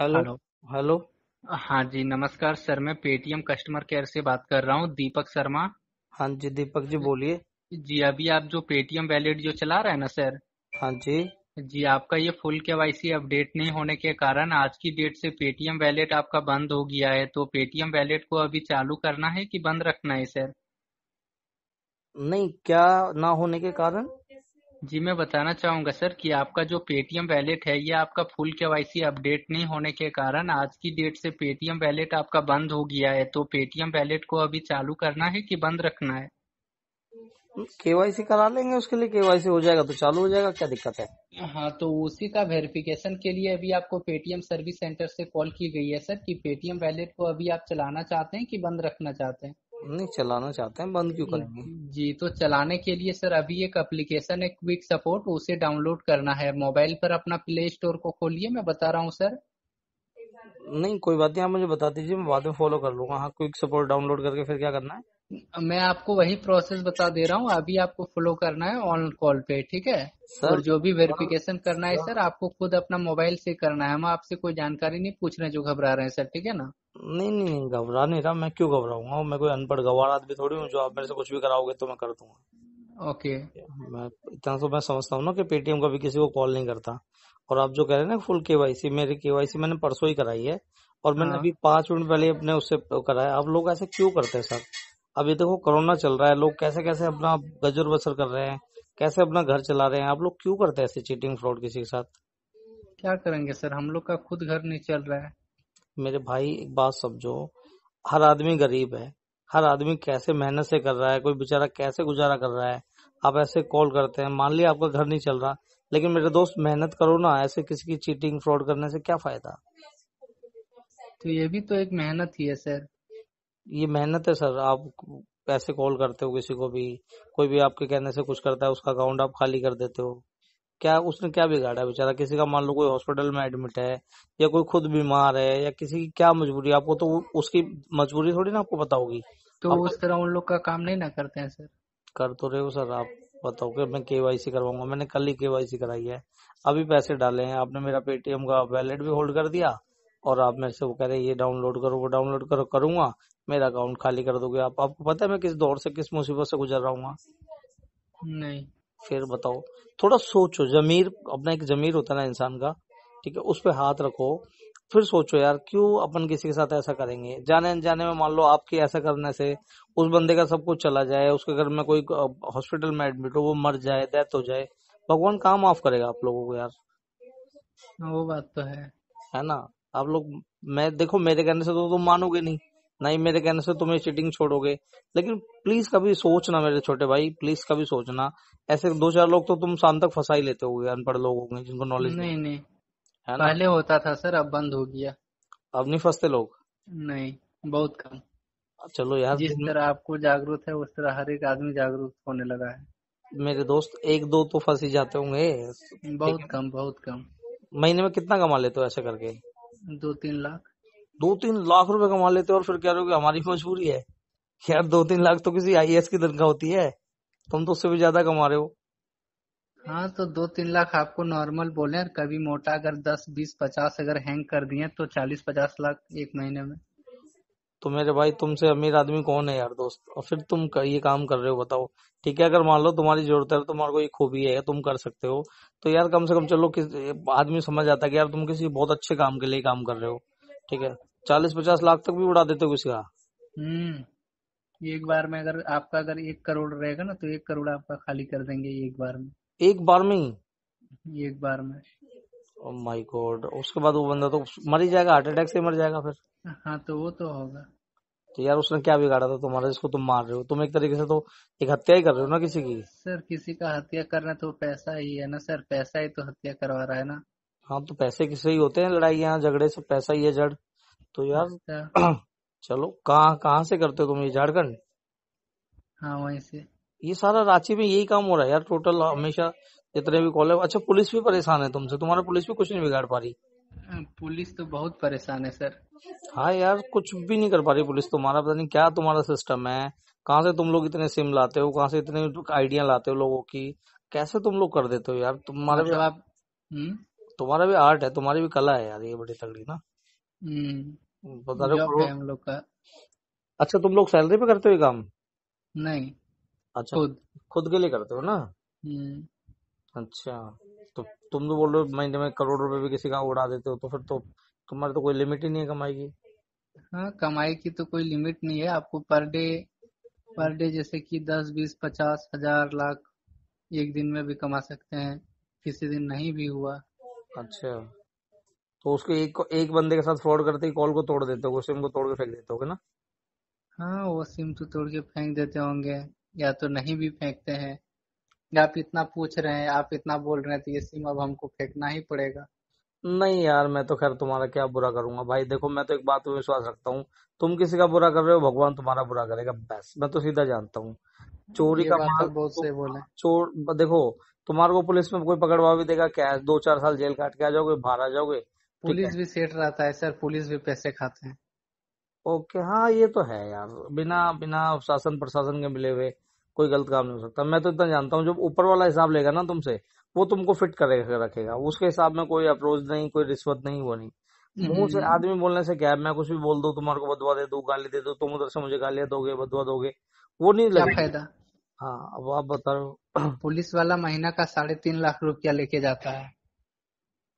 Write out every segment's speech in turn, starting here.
Hello hello हाँ जी नमस्कार sir मैं पेटीएम कस्टमर केयर से बात कर रहा हूँ दीपक शर्मा हाँ जी दीपक जी बोलिए जी अभी आप जो पेटीएम वैलेट जो चला रहे हैं ना सर हाँ जी जी आपका ये फुल केवाईसी अपडेट नहीं होने के कारण आज की डेट से पेटीएम वैलेट आपका बंद हो गया है तो पेटीएम वैलेट को अभी चालू करना है कि बंद रखना है सर नहीं क्या ना होने के कारण जी, मैं बताना चाहूंगा सर कि आपका जो पेटीएम वैलेट है, ये आपका फुल केवाईसी अपडेट नहीं होने के कारण आज की डेट से पेटीएम वैलेट आपका बंद हो गया है, तो पेटीएम वैलेट को अभी चालू करना है कि बंद रखना है? केवाईसी करा लेंगे उसके लिए केवाईसी हो जाएगा तो चालू हो जाएगा क्या दिक्कत है हाँ तो उसी का वेरिफिकेशन के लिए अभी आपको पेटीएम सर्विस सेंटर से कॉल की गई है सर कि पेटीएम वैलेट को अभी आप चलाना चाहते हैं कि बंद रखना चाहते हैं नहीं चलाना चाहते हैं बंद क्यों करेंगे जी तो चलाने के लिए सर अभी एक एप्लीकेशन है क्विक सपोर्ट उसे डाउनलोड करना है मोबाइल पर अपना प्ले स्टोर को खोलिए मैं बता रहा हूँ सर नहीं कोई बात नहीं आप मुझे बता दीजिए मैं बाद में फॉलो कर लूंगा हाँ क्विक सपोर्ट डाउनलोड करके फिर क्या करना है मैं आपको वही प्रोसेस बता दे रहा हूँ अभी आपको फॉलो करना है ऑन कॉल पे ठीक है सर, और जो भी वेरिफिकेशन हाँ। करना है सर हाँ। आपको खुद अपना मोबाइल से करना है हम आपसे कोई जानकारी नहीं पूछ रहे जो घबरा रहे हैं सर ठीक है ना नहीं नहीं घबरा नहीं रहा मैं क्यों घबराऊंगा मैं कोई अनपढ़ गवार आदमी थोड़ी हूँ जो आप मेरे से कुछ भी कराओगे तो मैं कर दूंगा ओके मैं इतना तो मैं समझता हूँ ना कि पेटीएम भी किसी को कॉल नहीं करता और आप जो कह रहे हैं ना फुल केवाईसी मेरी केवाईसी मैंने परसों ही कराई है और मैंने हाँ। अभी पांच मिनट पहले अपने उससे कराया आप लोग ऐसे क्यों करते हैं सर अभी देखो कोरोना चल रहा है लोग कैसे कैसे अपना गजर बसर कर रहे हैं कैसे अपना घर चला रहे हैं आप लोग क्यों करते हैं ऐसे चीटिंग फ्रॉड किसी के साथ क्या करेंगे सर हम लोग का खुद घर नहीं चल रहा है मेरे भाई एक बात समझो हर आदमी गरीब है हर आदमी कैसे मेहनत से कर रहा है कोई बेचारा कैसे गुजारा कर रहा है आप ऐसे कॉल करते हैं मान लिया आपका घर नहीं चल रहा लेकिन मेरे दोस्त मेहनत करो ना ऐसे किसी की चीटिंग फ्रॉड करने से क्या फायदा तो ये भी तो एक मेहनत ही है सर ये मेहनत है सर आप पैसे कॉल करते हो किसी को भी कोई भी आपके कहने से कुछ करता है उसका अकाउंट आप खाली कर देते हो क्या उसने क्या बिगाड़ा बेचारा किसी का मान लो कोई हॉस्पिटल में एडमिट है या कोई खुद बीमार है या किसी की क्या मजबूरी आपको तो उसकी मजबूरी थोड़ी ना आपको पता होगी तो उस तरह उन लोग का काम नहीं ना करते हैं सर कर तो रहे हो सर आप बताओ कि मैं केवाईसी करवाऊंगा मैंने कल ही केवाईसी कराई है अभी पैसे डाले हैं आपने मेरा पेटीएम का वैलेट भी होल्ड कर दिया और आप मेरे से वो कह रहे हैं ये डाउनलोड करो वो डाउनलोड करो करूंगा मेरा अकाउंट खाली कर दोगे आप आपको पता है मैं किस दौर से किस मुसीबत से गुजर रहा हूँ हाँ? नहीं फिर बताओ थोड़ा सोचो जमीर अपना एक जमीर होता है ना इंसान का ठीक है उस पर हाथ रखो फिर सोचो यार क्यों अपन किसी के साथ ऐसा करेंगे जाने जाने में मान लो आपके ऐसा करने से उस बंदे का सब कुछ चला जाए उसके घर में कोई हॉस्पिटल में एडमिट हो वो मर जाए डेथ हो जाए भगवान काम माफ करेगा आप लोगों को यार हाँ, वो बात तो है है ना आप लोग मैं देखो मेरे कहने से तो तुम मानोगे नहीं नहीं मेरे कहने से तुम्हें चीटिंग छोड़ोगे लेकिन प्लीज कभी सोचना मेरे छोटे भाई प्लीज कभी सोचना ऐसे दो चार लोग तो तुम शाम तक फंसा ही लेते होगे अनपढ़ लोग होंगे जिनको नॉलेज नहीं नहीं है ना पहले होता था सर अब बंद हो गया अब नहीं फंसते लोग नहीं बहुत कम चलो यार जिस तरह आपको जागरूक है उस तरह हर एक आदमी जागरूक होने लगा है मेरे दोस्त एक दो तो फंस ही जाते होंगे बहुत कम बहुत कम महीने में कितना कमा लेते हो ऐसे करके दो तीन लाख दो तीन लाख रुपए कमा लेते हो और फिर कह रहे हो कि हमारी मजबूरी है यार दो तीन लाख तो किसी आई की तनखा होती है तुम तो उससे भी ज्यादा कमा रहे हो हाँ तो दो तीन लाख आपको नॉर्मल बोले और कभी मोटा अगर दस बीस पचास अगर हैंग कर दिए तो चालीस पचास लाख एक महीने में तो मेरे भाई तुमसे अमीर आदमी कौन है यार दोस्त और फिर तुम कर, ये काम कर रहे हो बताओ ठीक है अगर मान लो तुम्हारी जरूरत है तुम्हारे को ये खूबी है तुम कर सकते हो तो यार कम से कम चलो किस आदमी समझ आता है कि यार तुम किसी बहुत अच्छे काम के लिए काम कर रहे हो ठीक है चालीस पचास लाख तक भी उड़ा देते कुछ का हम्म एक बार में अगर आपका अगर एक करोड़ रहेगा ना तो एक करोड़ आपका खाली कर देंगे एक बार में एक बार में ही एक बार में माय oh गॉड उसके बाद वो बंदा तो मर ही जाएगा हार्ट अटैक से मर जाएगा फिर हाँ तो वो तो होगा तो यार उसने क्या बिगाड़ा था तुम्हारा जिसको तुम मार रहे हो तुम एक तरीके से तो एक हत्या ही कर रहे हो ना किसी की सर किसी का हत्या करना तो पैसा ही है ना सर पैसा ही तो हत्या करवा रहा है ना हाँ तो पैसे किसे ही होते हैं लड़ाई यहाँ झगड़े से पैसा ही है जड़ तो यार अच्छा। चलो कहाँ कहाँ से करते हो तुम ये झारखंड हाँ वहीं से ये सारा रांची में यही काम हो रहा है यार टोटल हमेशा जितने भी कॉलेज अच्छा पुलिस भी परेशान है तुमसे तुम्हारा पुलिस भी कुछ नहीं बिगाड़ पा रही हाँ, पुलिस तो बहुत परेशान है सर हाँ यार कुछ भी नहीं कर पा रही पुलिस तुम्हारा पता नहीं क्या तुम्हारा सिस्टम है कहाँ से तुम लोग इतने सिम लाते हो कहाँ से इतने आइडिया लाते हो लोगों की कैसे तुम लोग कर देते हो यार तुम्हारे मतलब आप हम्म? तुम्हारा भी आर्ट है तुम्हारी भी कला है यार ये बड़ी तगड़ी ना बता हम्म, तो रहे हम लोग का अच्छा तुम लोग सैलरी पे करते हो काम नहीं अच्छा खुद खुद के लिए करते हो ना हम्म। अच्छा तो तुम तो बोल रहे हो महीने में करोड़ रुपए भी किसी का उड़ा देते हो तो फिर तो तुम्हारे तो कोई लिमिट ही नहीं है कमाई की हाँ कमाई की तो कोई लिमिट नहीं है आपको पर डे पर डे जैसे कि दस बीस पचास हजार लाख एक दिन में भी कमा सकते हैं किसी दिन नहीं भी हुआ अच्छा तो उसको एक एक बंदे के साथ फ्रॉड करते ही कॉल को तोड़ देते हो सिम को तोड़ के फेंक देते हो ना हाँ वो सिम तो तोड़ के फेंक देते होंगे या तो नहीं भी फेंकते हैं आप इतना पूछ रहे हैं आप इतना बोल रहे हैं तो ये सिम अब हमको फेंकना ही पड़ेगा नहीं यार मैं तो खैर तुम्हारा क्या बुरा करूंगा भाई देखो मैं तो एक बात में विश्वास रखता हूँ तुम किसी का बुरा कर रहे हो भगवान तुम्हारा बुरा करेगा बस मैं तो सीधा जानता हूँ हाँ, चोरी का तो माल बहुत तो से बोले चोर देखो तुम्हारे को पुलिस में कोई पकड़वा भी देगा क्या दो चार साल जेल काट के आ जाओगे बाहर आ जाओगे पुलिस भी सेट रहता है सर पुलिस भी पैसे खाते हैं ओके हाँ ये तो है यार बिना बिना शासन प्रशासन के मिले हुए कोई गलत काम नहीं हो सकता मैं तो इतना जानता हूँ जब ऊपर वाला हिसाब लेगा ना तुमसे वो तुमको फिट करेगा रखेगा उसके हिसाब में कोई अप्रोच नहीं कोई रिश्वत नहीं वो नहीं हम्म, मुंह से हम्म, हम्म। आदमी बोलने से क्या है मैं कुछ भी बोल दू तुम्हारे को बदवा दे दू गाली दे दू तुम उधर से मुझे गालियां दोगे बदवा दोगे वो नहीं लगेगा हाँ अब आप बताओ पुलिस वाला महीना का साढ़े तीन लाख रुपया लेके जाता है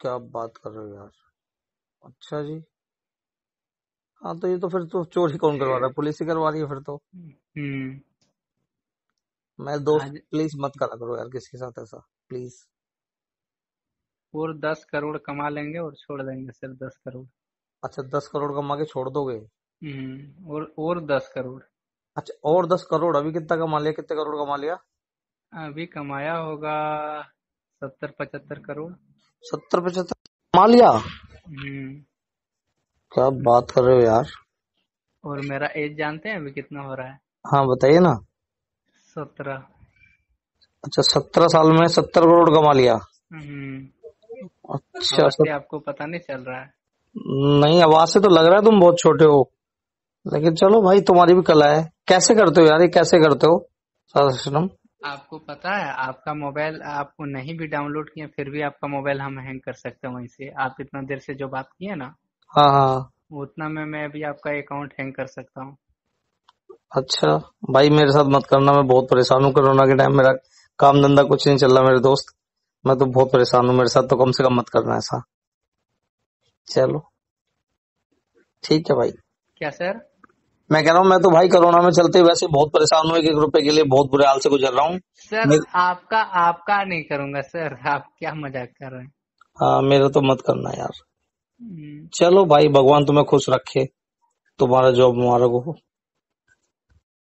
क्या बात कर रहे हो यार अच्छा जी हाँ तो ये तो फिर तो ही कौन करवा रहा है पुलिस ही करवा रही है फिर तो हम्म। मैं दोस्त प्लीज मत करा करो यार किसके साथ ऐसा प्लीज और दस करोड़ कमा लेंगे और छोड़ देंगे सिर्फ दस करोड़ अच्छा दस करोड़ कमा के छोड़ दोगे हम्म, और और दस करोड़ अच्छा और दस करोड़ अभी कितना कमा लिया कितने करोड़ कमा लिया अभी कमाया होगा सत्तर पचहत्तर करोड़ सत्तर पचहत्तर कमा लिया हम्म। क्या बात कर रहे हो यार और मेरा एज जानते हैं अभी कितना हो रहा है हाँ बताइए ना सत्रह अच्छा सत्रह साल में सत्तर करोड़ कमा लिया हम्म। अच्छा सत... आपको पता नहीं चल रहा है नहीं आवाज से तो लग रहा है तुम बहुत छोटे हो लेकिन चलो भाई तुम्हारी भी कला है कैसे करते हो यार ये कैसे करते हो सारा सिस्टम आपको पता है आपका मोबाइल आपको नहीं भी डाउनलोड किया फिर भी आपका मोबाइल हम हैंग कर सकते हैं वहीं से आप इतना देर से जो बात किए ना हाँ हाँ उतना में मैं भी आपका अकाउंट हैंग कर सकता हूँ अच्छा भाई मेरे साथ मत करना मैं बहुत परेशान हूँ कोरोना के टाइम मेरा काम धंधा कुछ नहीं चल रहा मेरे दोस्त मैं तो बहुत परेशान हूँ मेरे साथ तो कम से कम मत करना ऐसा चलो ठीक है भाई क्या सर मैं कह रहा हूँ मैं तो भाई कोरोना में चलते वैसे बहुत परेशान हुए एक रुपए के लिए बहुत बुरे हाल से गुजर रहा हूँ सर आपका आपका नहीं करूंगा सर आप क्या मजाक कर रहे हैं हाँ मेरा तो मत करना यार हम्म। चलो भाई भगवान तुम्हें खुश रखे तुम्हारा जॉब मुबारक हो